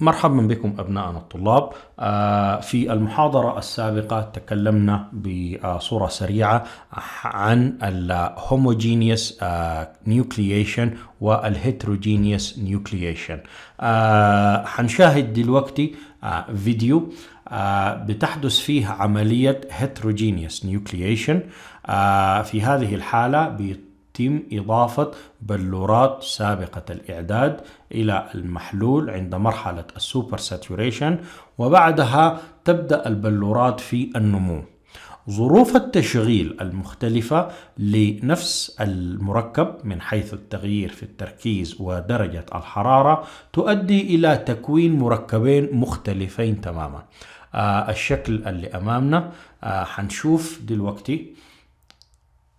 مرحبا بكم أبنائنا الطلاب آه، في المحاضرة السابقة تكلمنا بصورة سريعة عن الهوموجينيوس نيوكليشن والهيتروجينيوس نيوكليشن حنشاهد دلوقتي آه، فيديو آه، بتحدث فيه عملية هيتروجينيوس نيوكليشن في هذه الحالة يتم إضافة بلورات سابقة الإعداد إلى المحلول عند مرحلة السوبر ساتوريشن وبعدها تبدأ البلورات في النمو ظروف التشغيل المختلفة لنفس المركب من حيث التغيير في التركيز ودرجة الحرارة تؤدي إلى تكوين مركبين مختلفين تماما آه الشكل اللي أمامنا آه حنشوف دلوقتي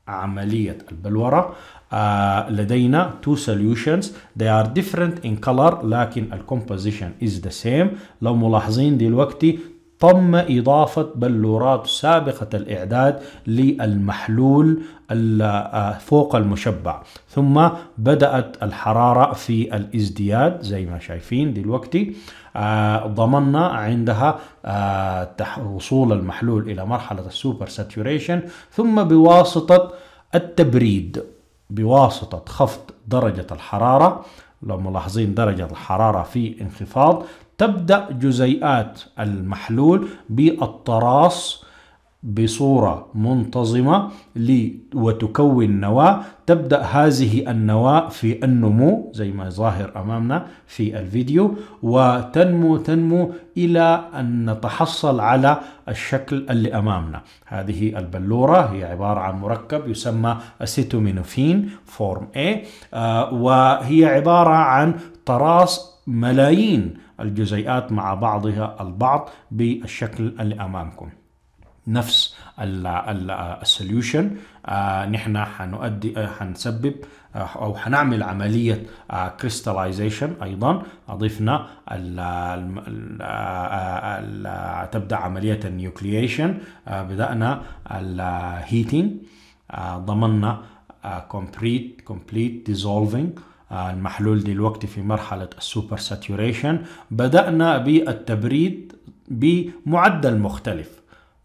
عملية البلورة آه لدينا two solutions they are different in color لكن ال composition is the same لو ملاحظين دلوقتي تم إضافة بلورات سابقة الإعداد للمحلول آه، فوق المشبع ثم بدأت الحرارة في الازدياد زي ما شايفين دلوقتي آه، ضمننا عندها آه، وصول المحلول إلى مرحلة السوبر ساتوريشن ثم بواسطة التبريد بواسطة خفض درجة الحرارة لو ملاحظين درجة الحرارة في انخفاض تبدأ جزيئات المحلول بالتراص بصورة منتظمة وتكون نواة تبدأ هذه النواة في النمو زي ما ظاهر أمامنا في الفيديو وتنمو تنمو إلى أن نتحصل على الشكل اللي أمامنا هذه البلورة هي عبارة عن مركب يسمى أسيتومينوفين فورم A آه، وهي عبارة عن تراص ملايين الجزيئات مع بعضها البعض بالشكل اللي أمامكم نفس السوليوشن آه، نحن حنؤدي آه، حنسبب آه، او حنعمل عمليه كريستاليزيشن ايضا اضفنا ال ال تبدا عمليه النيوكليشن بدانا الهيتنج ضمننا كومبليت كومبليت ديزولفينج المحلول دلوقتي في مرحله السوبر ساتوريشن بدانا بالتبريد بمعدل مختلف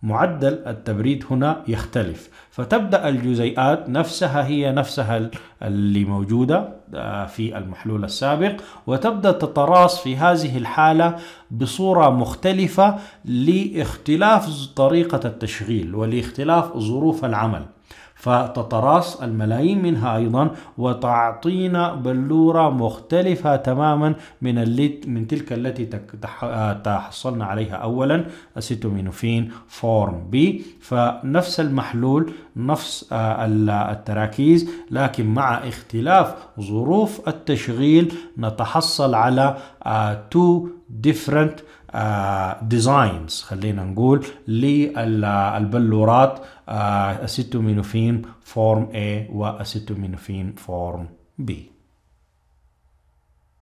معدل التبريد هنا يختلف فتبدأ الجزيئات نفسها هي نفسها اللي موجودة آه، في المحلول السابق وتبدأ تتراص في هذه الحالة بصورة مختلفة لاختلاف طريقة التشغيل ولاختلاف ظروف العمل فتتراص الملايين منها أيضا وتعطينا بلورة مختلفة تماما من اللي من تلك التي تحصلنا عليها أولا أسيتومينوفين فورم بي فنفس المحلول نفس آه، التراكيز لكن مع اختلاف ظروف التشغيل نتحصل على تو آه، ديفرنت ديزاينز آه، خلينا نقول للبلورات اسيتومينوفين آه، فورم A واسيتومينوفين فورم B